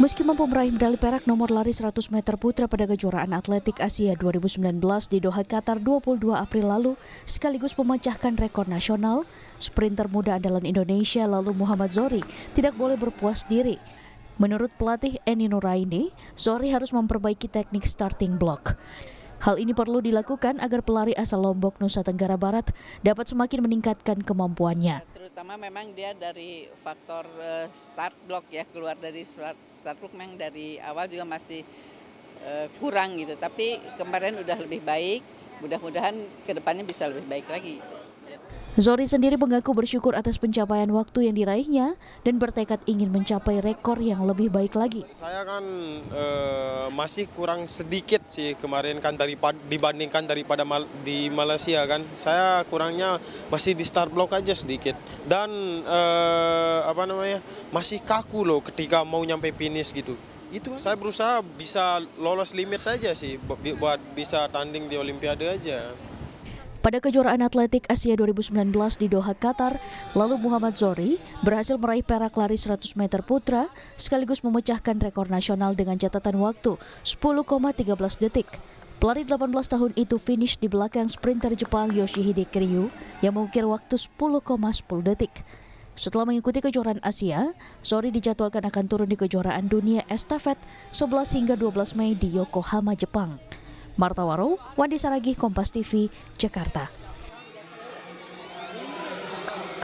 Meski mampu meraih medali perak nomor lari 100 meter putra pada kejuaraan atletik Asia 2019 di Doha Qatar 22 April lalu, sekaligus memecahkan rekor nasional, sprinter muda andalan Indonesia lalu Muhammad Zori tidak boleh berpuas diri. Menurut pelatih Eni Nuraini, Zori harus memperbaiki teknik starting block. Hal ini perlu dilakukan agar pelari asal Lombok, Nusa Tenggara Barat dapat semakin meningkatkan kemampuannya. Ya, terutama memang dia dari faktor eh, start block ya, keluar dari start, block memang dari awal juga masih eh, kurang gitu. Tapi kemarin udah lebih baik, mudah-mudahan kedepannya bisa lebih baik lagi. Zori sendiri mengaku bersyukur atas pencapaian waktu yang diraihnya dan bertekad ingin mencapai rekor yang lebih baik lagi. Saya kan e, masih kurang sedikit sih kemarin kan daripada dibandingkan daripada mal, di Malaysia kan. Saya kurangnya masih di start block aja sedikit dan e, apa namanya masih kaku loh ketika mau nyampe finish gitu. Itu saya berusaha bisa lolos limit aja sih buat bisa tanding di Olimpiade aja. Pada kejuaraan atletik Asia 2019 di Doha, Qatar, lalu Muhammad Zori berhasil meraih perak lari 100 meter putra sekaligus memecahkan rekor nasional dengan catatan waktu 10,13 detik. Pelari 18 tahun itu finish di belakang sprinter Jepang Yoshihide Kiryu yang mengukir waktu 10,10 ,10 detik. Setelah mengikuti kejuaraan Asia, Zori dijadwalkan akan turun di kejuaraan dunia estafet 11 hingga 12 Mei di Yokohama, Jepang. Marta Waro, Wandi Saragih, Kompas TV, Jakarta.